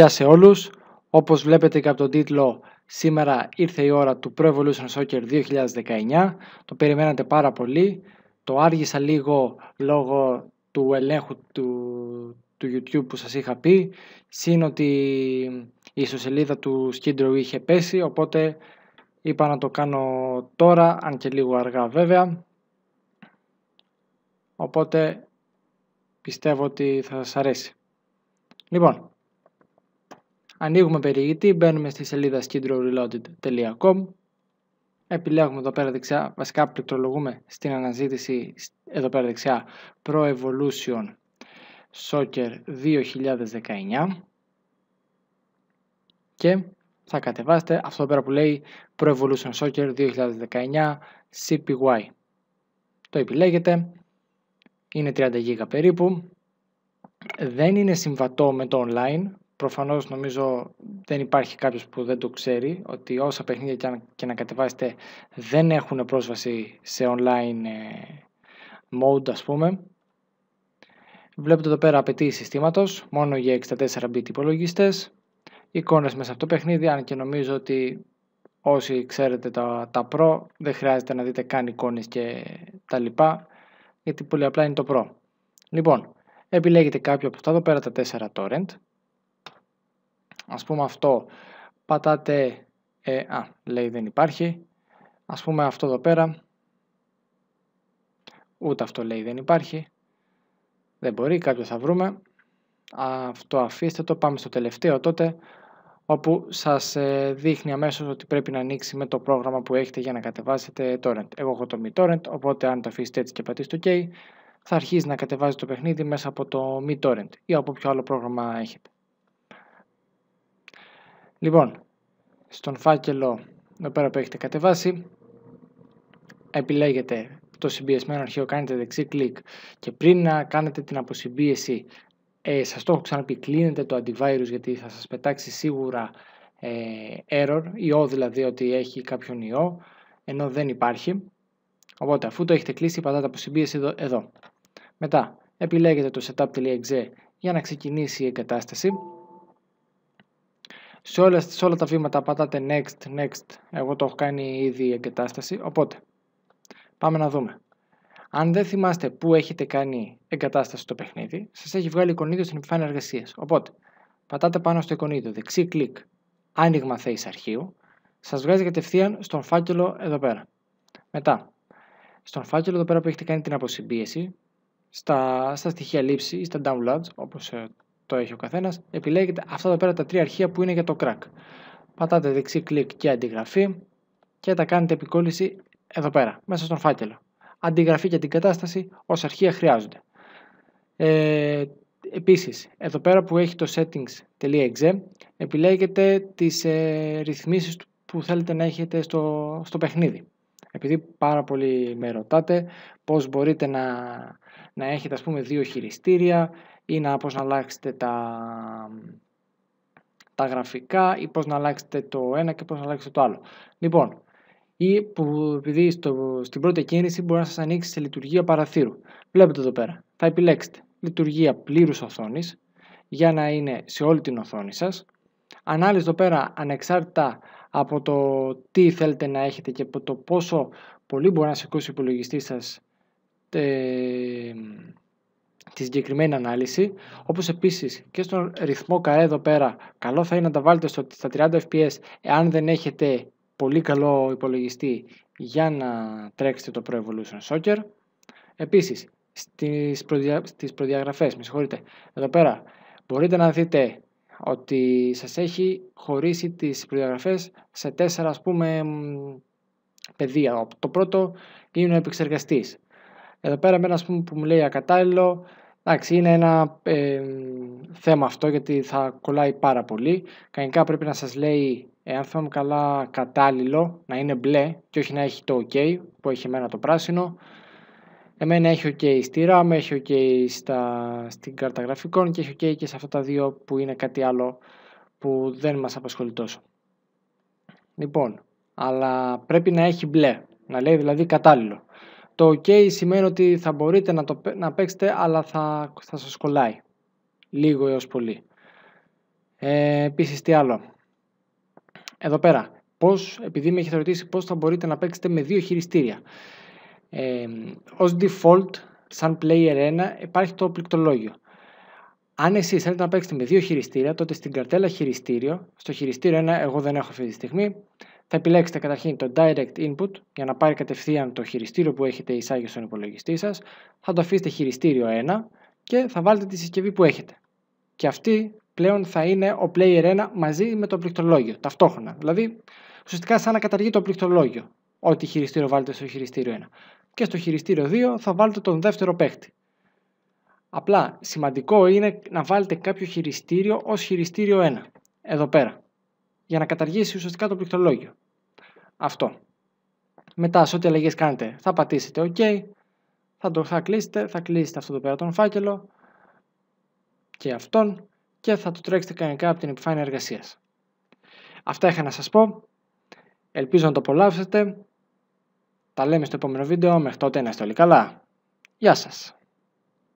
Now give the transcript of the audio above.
Γεια σε όλους, όπως βλέπετε και από τον τίτλο σήμερα ήρθε η ώρα του Pro Evolution Soccer 2019, το περιμένατε πάρα πολύ, το άργησα λίγο λόγω του ελέγχου του, του YouTube που σας είχα πει, σύν ότι η ιστοσελίδα του Skidrow είχε πέσει, οπότε είπα να το κάνω τώρα, αν και λίγο αργά βέβαια, οπότε πιστεύω ότι θα σας αρέσει. Λοιπόν, Ανοίγουμε περιηγητή, μπαίνουμε στη σελίδα skidrowreloaded.com Επιλέγουμε εδώ πέρα δεξιά, βασικά πληκτρολογούμε στην αναζήτηση εδώ πέρα δεξιά Pro Evolution Soccer 2019 και θα κατεβάσετε αυτό πέρα που λέει Pro Evolution Soccer 2019 CPY. Το επιλέγετε, είναι 30 GB περίπου, δεν είναι συμβατό με το online, Προφανώς νομίζω δεν υπάρχει κάποιος που δεν το ξέρει ότι όσα παιχνίδια και να κατεβάσετε δεν έχουν πρόσβαση σε online ε, mode ας πούμε. Βλέπετε εδώ πέρα απαιτεί συστήματος μόνο για 64bit υπολογιστές. Εικόνες μέσα από το παιχνίδι αν και νομίζω ότι όσοι ξέρετε τα, τα Pro δεν χρειάζεται να δείτε καν εικόνες και τα λοιπά γιατί πολύ απλά είναι το Pro. Λοιπόν, επιλέγετε κάποιο από αυτά εδώ πέρα τα 4 torrent ας πούμε αυτό πατάτε ε, α, λέει δεν υπάρχει ας πούμε αυτό εδώ πέρα ούτε αυτό λέει δεν υπάρχει δεν μπορεί, κάποιος θα βρούμε αυτό αφήστε το, πάμε στο τελευταίο τότε όπου σας ε, δείχνει αμέσως ότι πρέπει να ανοίξει με το πρόγραμμα που έχετε για να κατεβάσετε torrent. Εγώ έχω το torrent οπότε αν το αφήσετε έτσι και πατήσετε OK, θα αρχίσει να κατεβάζει το παιχνίδι μέσα από το torrent ή από ποιο άλλο πρόγραμμα έχετε. Λοιπόν, στον φάκελο εδώ πέρα που έχετε κατεβάσει, επιλέγετε το συμπιεσμένο αρχείο, κάνετε δεξί κλικ και πριν να κάνετε την αποσυμπίεση, ε, σας το έχω ξαναπεί, κλείνετε το antivirus γιατί θα σας πετάξει σίγουρα ε, error, ιό δηλαδή ότι έχει κάποιον ιό, ενώ δεν υπάρχει. Οπότε αφού το έχετε κλείσει πατάτε αποσυμπίεση εδώ. Μετά επιλέγετε το setup.exe για να ξεκινήσει η εγκατάσταση σε, όλα τα βήματα πατάτε next, next, εγώ το έχω κάνει ήδη εγκατάσταση, οπότε πάμε να δούμε. Αν δεν θυμάστε που έχετε κάνει εγκατάσταση στο παιχνίδι, σας έχει βγάλει εικονίδιο στην επιφάνεια εργασίας. Οπότε, πατάτε πάνω στο εικονίδιο, δεξί κλικ, άνοιγμα θέση αρχείου, σας βγάζει κατευθείαν στον φάκελο εδώ πέρα. Μετά, στον φάκελο εδώ πέρα που έχετε κάνει την αποσυμπίεση, στα, στα στοιχεία λήψη ή στα downloads, όπως ε, το έχει ο καθένας, επιλέγετε αυτά εδώ πέρα τα τρία αρχεία που είναι για το crack. Πατάτε δεξί κλικ και αντιγραφή και τα κάνετε επικόλληση εδώ πέρα, μέσα στον φάκελο. Αντιγραφή για την κατάσταση ως αρχεία χρειάζονται. Ε, Επίσης, εδώ πέρα που έχει το settings.exe επιλέγετε τις ε, ρυθμίσεις που θέλετε να έχετε στο, στο παιχνίδι. Επειδή πάρα πολύ με ρωτάτε πώς μπορείτε να να έχετε ας πούμε δύο χειριστήρια ή να πώς να αλλάξετε τα, τα γραφικά ή πώς να αλλάξετε το ένα και πώς να αλλάξετε το άλλο. Λοιπόν, ή που επειδή στο, στην πρώτη κίνηση μπορεί να σας ανοίξει σε λειτουργία παραθύρου. Βλέπετε εδώ πέρα. Θα επιλέξετε λειτουργία πλήρους οθόνης για να είναι σε όλη την οθόνη σας. Ανάλυση εδώ πέρα ανεξάρτητα από το τι θέλετε να έχετε και από το πόσο πολύ μπορεί να σηκώσει ο υπολογιστής σας ε, τη συγκεκριμένη ανάλυση, όπως επίσης και στον ρυθμό καρέ εδώ πέρα, καλό θα είναι να τα βάλετε στο, στα 30 fps εάν δεν έχετε πολύ καλό υπολογιστή για να τρέξετε το Pro Evolution Soccer. Επίσης, στις, προδια... προδιαγραφές, με συγχωρείτε, εδώ πέρα μπορείτε να δείτε ότι σας έχει χωρίσει τις προδιαγραφές σε τέσσερα ας πούμε πεδία, Το πρώτο είναι ο επεξεργαστής. Εδώ πέρα με ένα πούμε, που μου λέει ακατάλληλο, εντάξει είναι ένα θέμα αυτό γιατί θα κολλάει πάρα πολύ. Κανονικά πρέπει να σας λέει, εάν θέλουμε καλά, κατάλληλο, να είναι μπλε και όχι να έχει το OK που έχει εμένα το πράσινο. Εμένα έχει OK στη RAM, έχει OK στα, στην κάρτα γραφικών και έχει OK και σε αυτά τα δύο που είναι κάτι άλλο που δεν μας απασχολεί τόσο. Λοιπόν, αλλά πρέπει να έχει μπλε, να λέει δηλαδή κατάλληλο. Το OK σημαίνει ότι θα μπορείτε να, το, να παίξετε αλλά θα, θα σας κολλάει. Λίγο έως πολύ. Ε, επίσης τι άλλο. Εδώ πέρα. Πώς, επειδή με έχετε ρωτήσει πώς θα μπορείτε να παίξετε με δύο χειριστήρια. Ε, ως default, σαν player 1, υπάρχει το πληκτρολόγιο. Αν εσεί θέλετε να παίξετε με δύο χειριστήρια, τότε στην καρτέλα χειριστήριο, στο χειριστήριο 1, εγώ δεν έχω αυτή τη στιγμή, θα επιλέξετε καταρχήν το Direct Input για να πάρει κατευθείαν το χειριστήριο που έχετε εισάγει στον υπολογιστή σας. Θα το αφήσετε χειριστήριο 1 και θα βάλετε τη συσκευή που έχετε. Και αυτή πλέον θα είναι ο Player 1 μαζί με το πληκτρολόγιο ταυτόχρονα. Δηλαδή, ουσιαστικά σαν να καταργεί το πληκτρολόγιο. Ό,τι χειριστήριο βάλετε στο χειριστήριο 1. Και στο χειριστήριο 2 θα βάλετε τον δεύτερο παίχτη. Απλά σημαντικό είναι να βάλετε κάποιο χειριστήριο ως χειριστήριο 1, εδώ πέρα, για να καταργήσει ουσιαστικά το πληκτρολόγιο. Αυτό. Μετά, σε ό,τι αλλαγές κάνετε, θα πατήσετε OK, θα το θα κλείσετε, θα κλείσετε αυτό εδώ πέρα τον φάκελο και αυτόν και θα το τρέξετε κανονικά από την επιφάνεια εργασίας. Αυτά είχα να σας πω. Ελπίζω να το απολαύσετε. Τα λέμε στο επόμενο βίντεο. Μέχρι τότε να είστε όλοι καλά. Γεια σας.